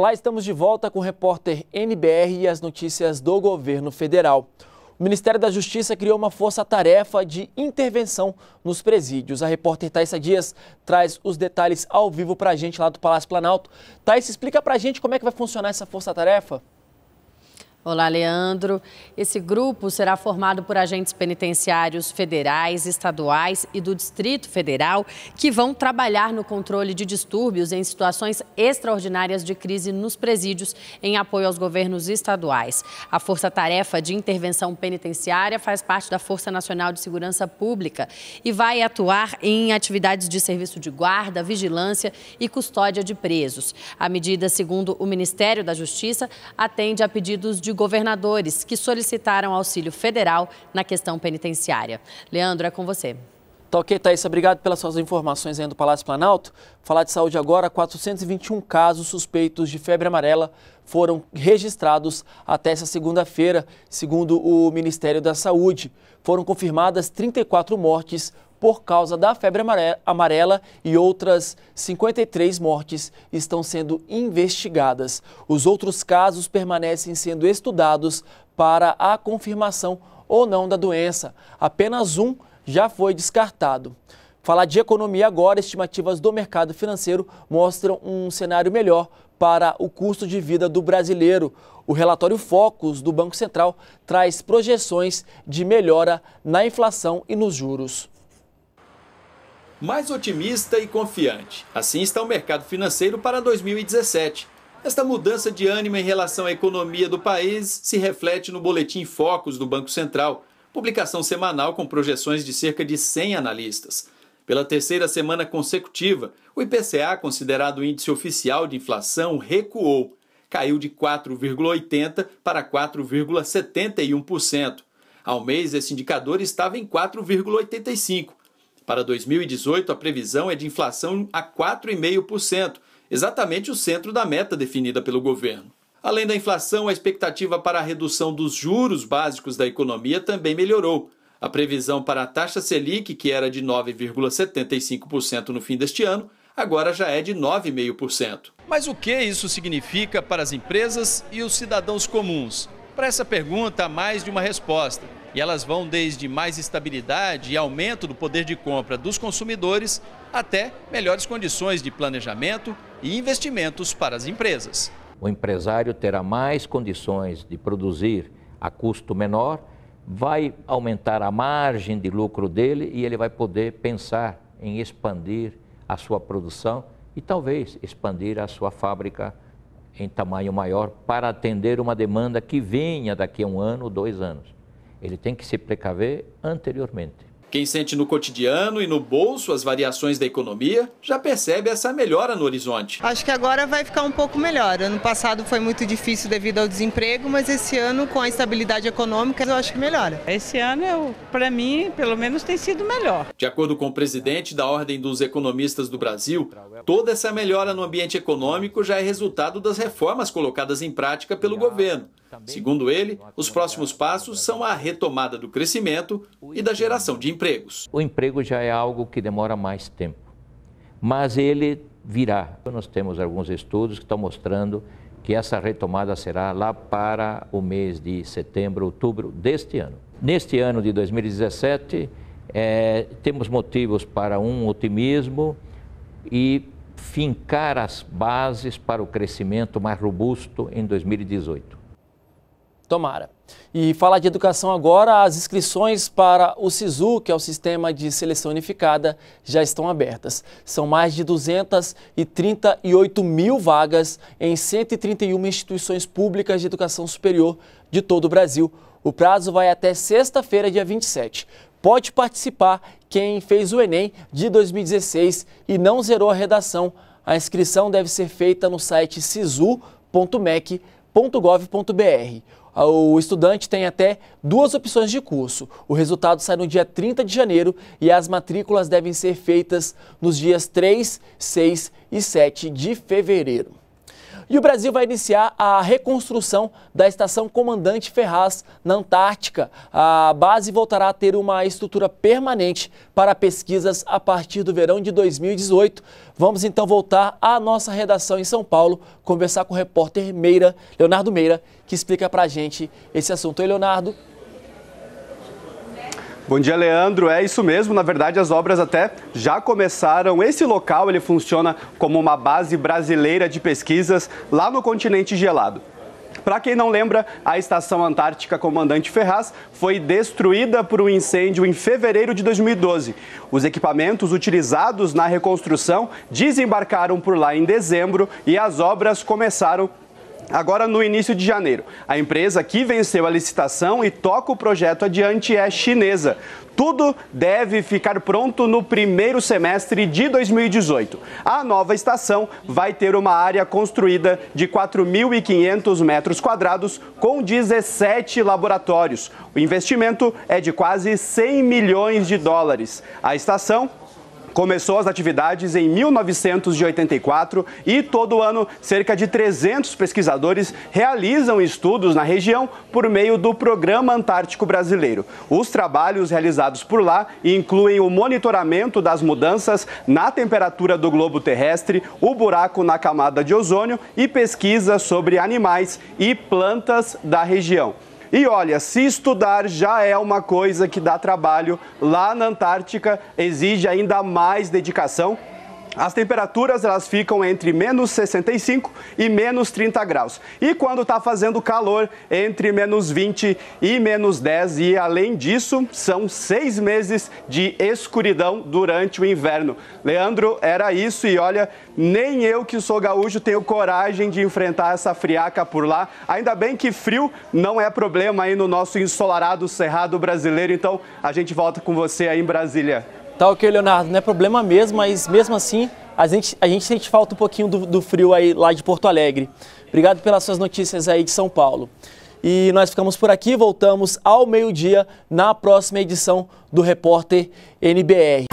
Olá, estamos de volta com o repórter NBR e as notícias do governo federal. O Ministério da Justiça criou uma força-tarefa de intervenção nos presídios. A repórter Thaisa Dias traz os detalhes ao vivo para a gente lá do Palácio Planalto. Thaisa, explica para a gente como é que vai funcionar essa força-tarefa. Olá, Leandro. Esse grupo será formado por agentes penitenciários federais, estaduais e do Distrito Federal, que vão trabalhar no controle de distúrbios em situações extraordinárias de crise nos presídios, em apoio aos governos estaduais. A Força Tarefa de Intervenção Penitenciária faz parte da Força Nacional de Segurança Pública e vai atuar em atividades de serviço de guarda, vigilância e custódia de presos. A medida, segundo o Ministério da Justiça, atende a pedidos de de governadores que solicitaram auxílio federal na questão penitenciária. Leandro, é com você. Tá ok, Thaís, obrigado pelas suas informações aí do Palácio Planalto. Falar de saúde agora, 421 casos suspeitos de febre amarela foram registrados até essa segunda-feira, segundo o Ministério da Saúde. Foram confirmadas 34 mortes por causa da febre amarela e outras 53 mortes estão sendo investigadas. Os outros casos permanecem sendo estudados para a confirmação ou não da doença. Apenas um já foi descartado. Falar de economia agora, estimativas do mercado financeiro mostram um cenário melhor para o custo de vida do brasileiro. O relatório Focus do Banco Central traz projeções de melhora na inflação e nos juros mais otimista e confiante. Assim está o mercado financeiro para 2017. Esta mudança de ânimo em relação à economia do país se reflete no Boletim Focus do Banco Central, publicação semanal com projeções de cerca de 100 analistas. Pela terceira semana consecutiva, o IPCA, considerado o índice oficial de inflação, recuou. Caiu de 4,80% para 4,71%. Ao mês, esse indicador estava em 4,85%, para 2018, a previsão é de inflação a 4,5%, exatamente o centro da meta definida pelo governo. Além da inflação, a expectativa para a redução dos juros básicos da economia também melhorou. A previsão para a taxa Selic, que era de 9,75% no fim deste ano, agora já é de 9,5%. Mas o que isso significa para as empresas e os cidadãos comuns? Para essa pergunta, há mais de uma resposta. E elas vão desde mais estabilidade e aumento do poder de compra dos consumidores até melhores condições de planejamento e investimentos para as empresas. O empresário terá mais condições de produzir a custo menor, vai aumentar a margem de lucro dele e ele vai poder pensar em expandir a sua produção e talvez expandir a sua fábrica em tamanho maior para atender uma demanda que venha daqui a um ano ou dois anos. Ele tem que se precaver anteriormente. Quem sente no cotidiano e no bolso as variações da economia já percebe essa melhora no horizonte. Acho que agora vai ficar um pouco melhor. Ano passado foi muito difícil devido ao desemprego, mas esse ano, com a estabilidade econômica, eu acho que melhora. Esse ano, para mim, pelo menos tem sido melhor. De acordo com o presidente da Ordem dos Economistas do Brasil, toda essa melhora no ambiente econômico já é resultado das reformas colocadas em prática pelo governo Segundo ele, os próximos passos são a retomada do crescimento e da geração de empregos. O emprego já é algo que demora mais tempo, mas ele virá. Nós temos alguns estudos que estão mostrando que essa retomada será lá para o mês de setembro, outubro deste ano. Neste ano de 2017, é, eh, temos motivos para um otimismo e fincar as bases para o crescimento mais robusto em 2018. Tomara. E falar de educação agora, as inscrições para o SISU, que é o Sistema de Seleção Unificada, já estão abertas. São mais de 238 mil vagas em 131 instituições públicas de educação superior de todo o Brasil. O prazo vai até sexta-feira, dia 27. Pode participar quem fez o Enem de 2016 e não zerou a redação. A inscrição deve ser feita no site sisu.mec.com www.gov.br. O estudante tem até duas opções de curso. O resultado sai no dia 30 de janeiro e as matrículas devem ser feitas nos dias 3, 6 e 7 de fevereiro. E o Brasil vai iniciar a reconstrução da estação Comandante Ferraz na Antártica. A base voltará a ter uma estrutura permanente para pesquisas a partir do verão de 2018. Vamos então voltar à nossa redação em São Paulo, conversar com o repórter Meira, Leonardo Meira, que explica para a gente esse assunto. Oi, Leonardo. Bom dia, Leandro. É isso mesmo. Na verdade, as obras até já começaram. Esse local ele funciona como uma base brasileira de pesquisas lá no continente gelado. Para quem não lembra, a estação Antártica Comandante Ferraz foi destruída por um incêndio em fevereiro de 2012. Os equipamentos utilizados na reconstrução desembarcaram por lá em dezembro e as obras começaram Agora, no início de janeiro, a empresa que venceu a licitação e toca o projeto adiante é chinesa. Tudo deve ficar pronto no primeiro semestre de 2018. A nova estação vai ter uma área construída de 4.500 metros quadrados com 17 laboratórios. O investimento é de quase 100 milhões de dólares. A estação começou as atividades em 1984 e todo ano cerca de 300 pesquisadores realizam estudos na região por meio do Programa Antártico Brasileiro. Os trabalhos realizados por lá incluem o monitoramento das mudanças na temperatura do globo terrestre, o buraco na camada de ozônio e pesquisa sobre animais e plantas da região. E olha, se estudar já é uma coisa que dá trabalho lá na Antártica, exige ainda mais dedicação as temperaturas elas ficam entre menos 65 e menos 30 graus. E quando está fazendo calor, entre menos 20 e menos 10. E além disso, são seis meses de escuridão durante o inverno. Leandro, era isso. E olha, nem eu que sou gaúcho tenho coragem de enfrentar essa friaca por lá. Ainda bem que frio não é problema aí no nosso ensolarado cerrado brasileiro. Então a gente volta com você aí em Brasília. Tá ok, Leonardo, não é problema mesmo, mas mesmo assim a gente, a gente sente falta um pouquinho do, do frio aí lá de Porto Alegre. Obrigado pelas suas notícias aí de São Paulo. E nós ficamos por aqui, voltamos ao meio-dia na próxima edição do Repórter NBR.